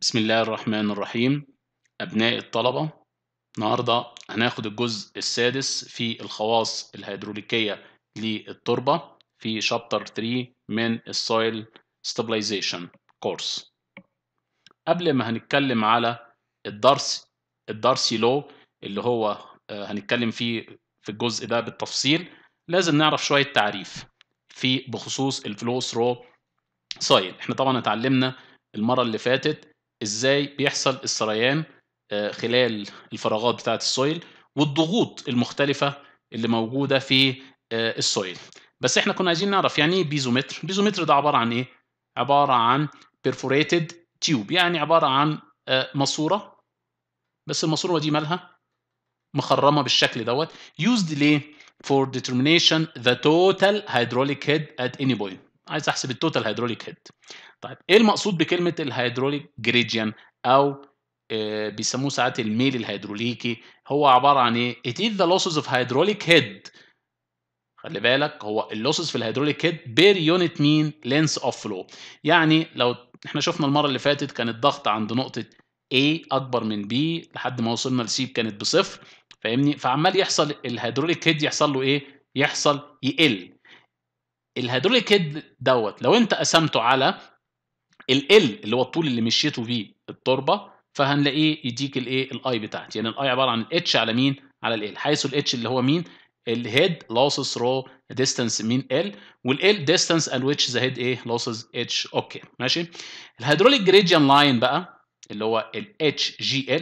بسم الله الرحمن الرحيم أبناء الطلبة النهاردة هناخد الجزء السادس في الخواص الهيدروليكية للتربة في شابتر 3 من السويل ستابلايزيشن كورس قبل ما هنتكلم على الدرس الدرسي لو اللي هو آه، هنتكلم فيه في الجزء ده بالتفصيل لازم نعرف شوية تعريف في بخصوص الفلو ثرو سايل احنا طبعا اتعلمنا المرة اللي فاتت ازاي بيحصل السريان آه، خلال الفراغات بتاعه السويل والضغوط المختلفه اللي موجوده في آه، السويل بس احنا كنا عايزين نعرف يعني ايه بيزومتر بيزومتر ده عباره عن ايه عباره عن perforated تيوب يعني عباره عن آه، ماسوره بس الماسوره دي مالها مخرمه بالشكل دوت used ليه for determination the total hydraulic head at any point عايز احسب التوتال هيدروليك هيد طيب ايه المقصود بكلمه الهيدروليك جريديان او آه، بيسموه ساعات الميل الهيدروليكي هو عباره عن ايه؟ It is the losses of hydraulic head خلي بالك هو اللوسز في الهيدروليك هيد بير يونت مين لينس اوف فلو يعني لو احنا شفنا المره اللي فاتت كان الضغط عند نقطه A اكبر من B لحد ما وصلنا C كانت بصفر فاهمني فعمال يحصل الهيدروليك هيد يحصل له ايه يحصل يقل الهيدروليك هيد دوت لو انت قسمته على ال اللي هو الطول اللي مشيته بيه التربه فهنلاقيه يديك الايه الاي بتاعتي يعني الاي عباره عن الاتش على مين على ال حيث الاتش اللي هو مين الهيد لوسز رو ديستانس مين ايه؟ ال والال ديستانس ال ويتش ذا هيد ايه لوسز اتش اوكي ماشي الهيدروليك جريديان لاين بقى اللي هو ال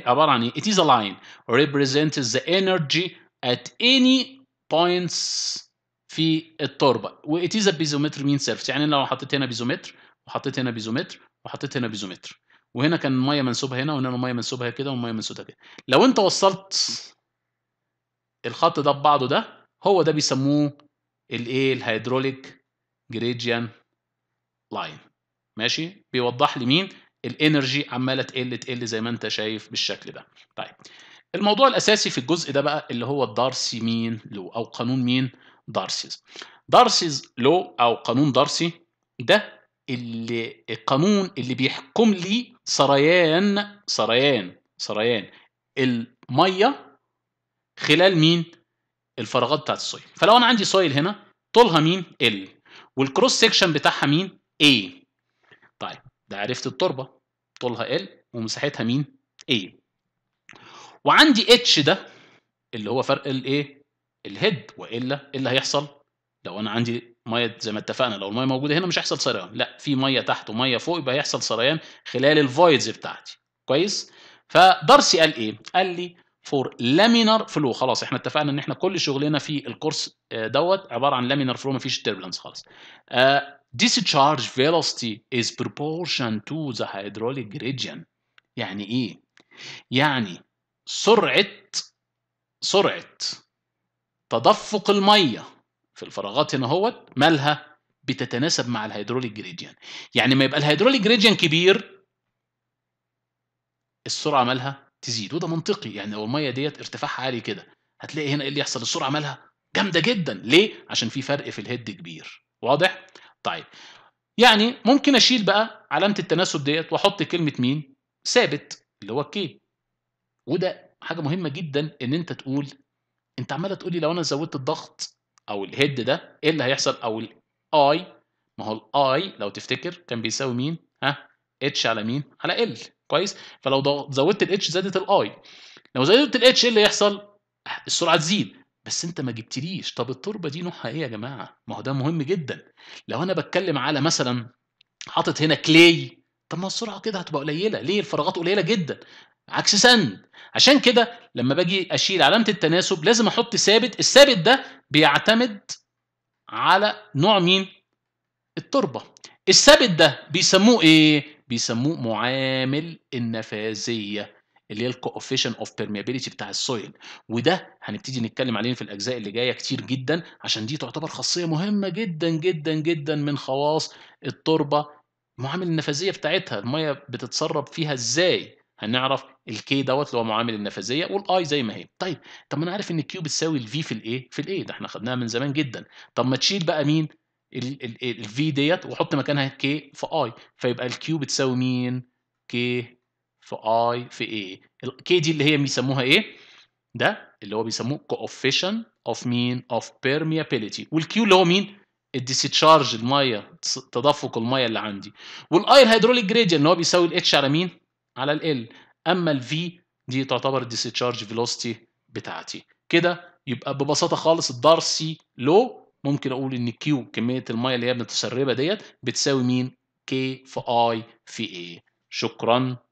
عباره عن ايه اتيز ا لاين ريبريزنت ذا انرجي ات اني بوينتس في التربه و ا بيزومتر مين سيرفس يعني لو حطيت هنا بيزومتر وحطيت هنا بيزومتر وحطيت هنا بيزومتر وهنا كان الميه منسوبه هنا وهنا الميه منسوبه كده والميه منسوبه كده لو انت وصلت الخط ده ببعضه ده هو ده بيسموه الايه الهيدروليك جريديان لاين ماشي بيوضح لي مين الانرجي عماله تقل تقل زي ما انت شايف بالشكل ده طيب الموضوع الاساسي في الجزء ده بقى اللي هو الدارسي مين لو او قانون مين دارسيز دارسيز لو او قانون دارسي ده اللي القانون اللي بيحكم لي سريان سريان سريان الميه خلال مين الفراغات بتاعت السويل فلو انا عندي سويل هنا طولها مين ال والكروس سيكشن بتاعها مين A طيب ده عرفت التربه طولها ال ومساحتها مين A وعندي اتش ده اللي هو فرق الايه الهيد والا ايه اللي هيحصل لو انا عندي ميه زي ما اتفقنا لو الميه موجوده هنا مش هيحصل سريان لا في ميه تحت وميه فوق يبقى هيحصل سريان خلال الفويدز بتاعتي كويس فدارسي قال ايه قال لي فور لامينر فلو خلاص احنا اتفقنا ان احنا كل شغلنا في الكورس آه، دوت عباره عن لامينر فلو مفيش تيربلنس خالص آه، discharge velocity is proportion to the hydraulic region يعني ايه يعني سرعه سرعه تدفق الميه في الفراغات هنا اهوت مالها بتتناسب مع الهيدروليك جريديان يعني ما يبقى الهيدروليك جريديان كبير السرعه مالها تزيد وده منطقي يعني لو الميه ديت ارتفاعها عالي كده هتلاقي هنا ايه اللي يحصل السرعه مالها جامده جدا ليه عشان في فرق في الهيد كبير واضح طيب يعني ممكن اشيل بقى علامه التناسب ديت واحط كلمه مين ثابت اللي هو الكي وده حاجه مهمه جدا ان انت تقول انت عماله لي لو انا زودت الضغط او الهيد ده ايه اللي هيحصل او الاي ما هو الاي لو تفتكر كان بيساوي مين ها اتش على مين على ال كويس فلو زودت الاتش زادت الاي لو زودت الاتش ايه اللي يحصل السرعه تزيد بس انت ما جبتليش طب التربه دي نوعها ايه يا جماعه ما هو ده مهم جدا لو انا بتكلم على مثلا حاطط هنا كلي طب ما السرعه كده هتبقى قليله ليه الفراغات قليله جدا عكس سند عشان كده لما باجي اشيل علامه التناسب لازم احط ثابت الثابت ده بيعتمد على نوع مين التربه الثابت ده بيسموه ايه بيسموه معامل النفاذيه اللي هي الكوفيشن اوف بيرميابيليتي بتاع السويل وده هنبتدي نتكلم عليه في الاجزاء اللي جايه كتير جدا عشان دي تعتبر خاصيه مهمه جدا جدا جدا من خواص التربه معامل النفاذيه بتاعتها الميه بتتسرب فيها ازاي هنعرف الكي دوت اللي هو معامل النفاذيه والاي زي ما هي طيب طب ما انا عارف ان الكيو بتساوي الفي في الايه في الايه ده احنا خدناها من زمان جدا طب ما تشيل بقى مين الفي ديت وحط مكانها كي في اي فيبقى الكيو بتساوي مين كي في اي في ايه الكي دي اللي هي بيسموها ايه ده اللي هو بيسموه كوفيشن اوف مين اوف بيرميابيليتي والكيو اللي هو مين الديستشارج الميه تدفق الميه اللي عندي والاي الهيدروليك جريدينت اللي هو بيساوي الاتش على مين على ال L اما ال V دي تعتبر discharge velocity بتاعتي كده يبقى ببساطه خالص الدار سي لو ممكن اقول ان Q كميه الميه اللي هي متسربه ديت بتساوي مين كي في اي في A شكرا